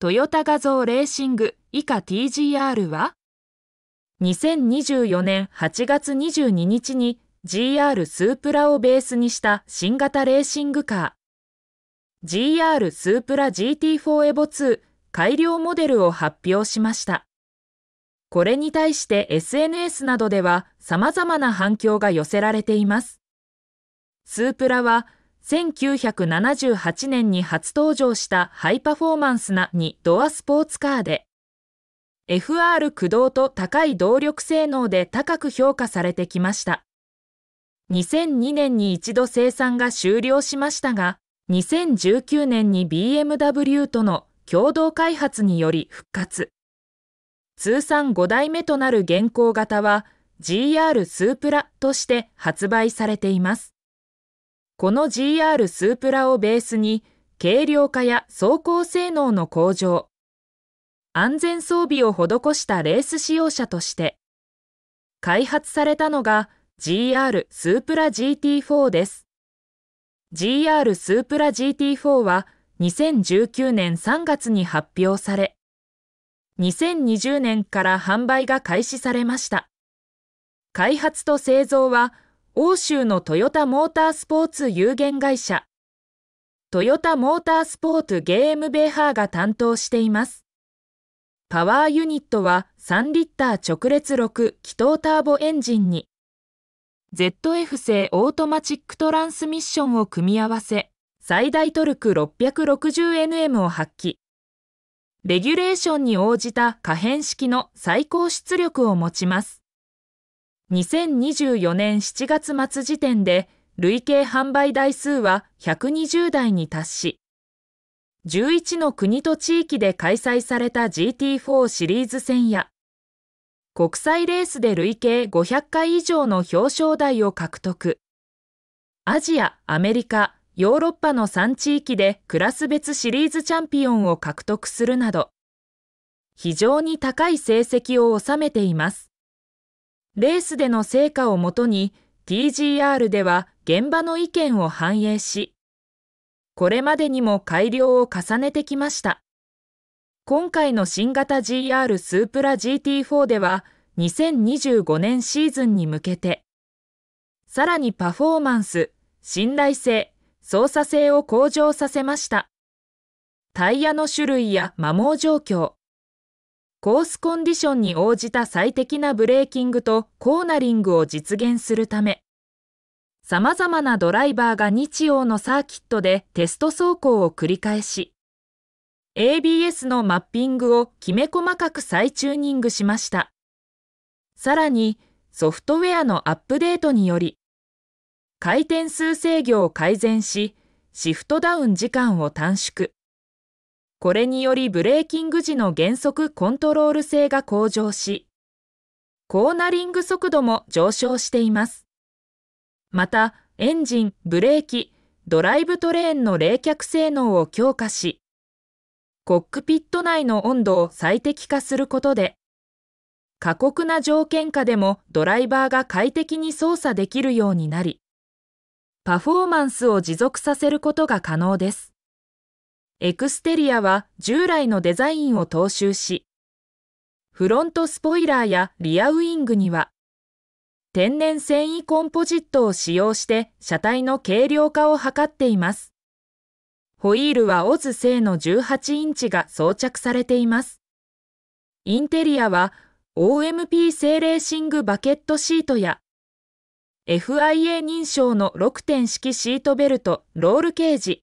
トヨタ画像レーシング以下 TGR は2024年8月22日に GR スープラをベースにした新型レーシングカー GR スープラ GT4 エボ2改良モデルを発表しましたこれに対して SNS などでは様々な反響が寄せられていますスープラは1978年に初登場したハイパフォーマンスな2ドアスポーツカーで、FR 駆動と高い動力性能で高く評価されてきました。2002年に一度生産が終了しましたが、2019年に BMW との共同開発により復活。通算5代目となる現行型は GR スープラとして発売されています。この GR スープラをベースに軽量化や走行性能の向上、安全装備を施したレース使用者として開発されたのが GR スープラ GT4 です。GR スープラ GT4 は2019年3月に発表され、2020年から販売が開始されました。開発と製造は欧州のトヨタモータースポーツ有限会社、トヨタモータースポーツゲーベーハーが担当しています。パワーユニットは3リッター直列6気筒ターボエンジンに、ZF 製オートマチックトランスミッションを組み合わせ、最大トルク 660Nm を発揮。レギュレーションに応じた可変式の最高出力を持ちます。2024年7月末時点で累計販売台数は120台に達し、11の国と地域で開催された GT4 シリーズ戦や、国際レースで累計500回以上の表彰台を獲得。アジア、アメリカ、ヨーロッパの3地域でクラス別シリーズチャンピオンを獲得するなど、非常に高い成績を収めています。レースでの成果をもとに TGR では現場の意見を反映し、これまでにも改良を重ねてきました。今回の新型 GR スープラ GT4 では2025年シーズンに向けて、さらにパフォーマンス、信頼性、操作性を向上させました。タイヤの種類や摩耗状況、コースコンディションに応じた最適なブレーキングとコーナリングを実現するため、様々なドライバーが日曜のサーキットでテスト走行を繰り返し、ABS のマッピングをきめ細かく再チューニングしました。さらに、ソフトウェアのアップデートにより、回転数制御を改善し、シフトダウン時間を短縮。これによりブレーキング時の減速コントロール性が向上し、コーナリング速度も上昇しています。また、エンジン、ブレーキ、ドライブトレーンの冷却性能を強化し、コックピット内の温度を最適化することで、過酷な条件下でもドライバーが快適に操作できるようになり、パフォーマンスを持続させることが可能です。エクステリアは従来のデザインを踏襲し、フロントスポイラーやリアウイングには、天然繊維コンポジットを使用して車体の軽量化を図っています。ホイールはオズ製の18インチが装着されています。インテリアは OMP 製レーシングバケットシートや FIA 認証の6点式シートベルト、ロールケージ、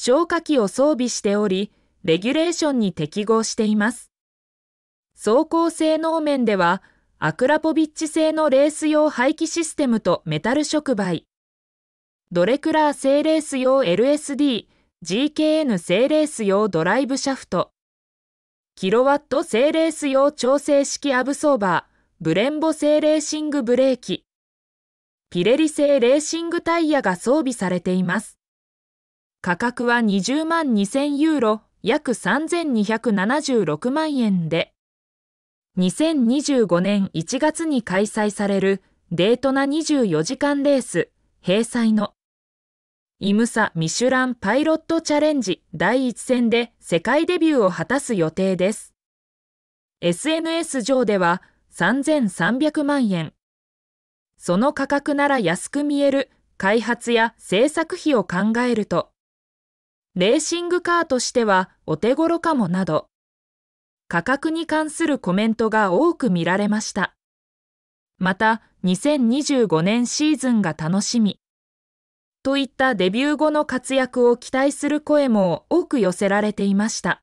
消火器を装備しており、レギュレーションに適合しています。走行性能面では、アクラポビッチ製のレース用排気システムとメタル触媒、ドレクラー製レース用 LSD、GKN 製レース用ドライブシャフト、キロワット製レース用調整式アブソーバー、ブレンボ製レーシングブレーキ、ピレリ製レーシングタイヤが装備されています。価格は20万2000ユーロ約3276万円で2025年1月に開催されるデートナ24時間レース閉催のイムサ・ミシュラン・パイロット・チャレンジ第1戦で世界デビューを果たす予定です。SNS 上では3300万円。その価格なら安く見える開発や制作費を考えると、レーシングカーとしてはお手頃かもなど、価格に関するコメントが多く見られました。また、2025年シーズンが楽しみ。といったデビュー後の活躍を期待する声も多く寄せられていました。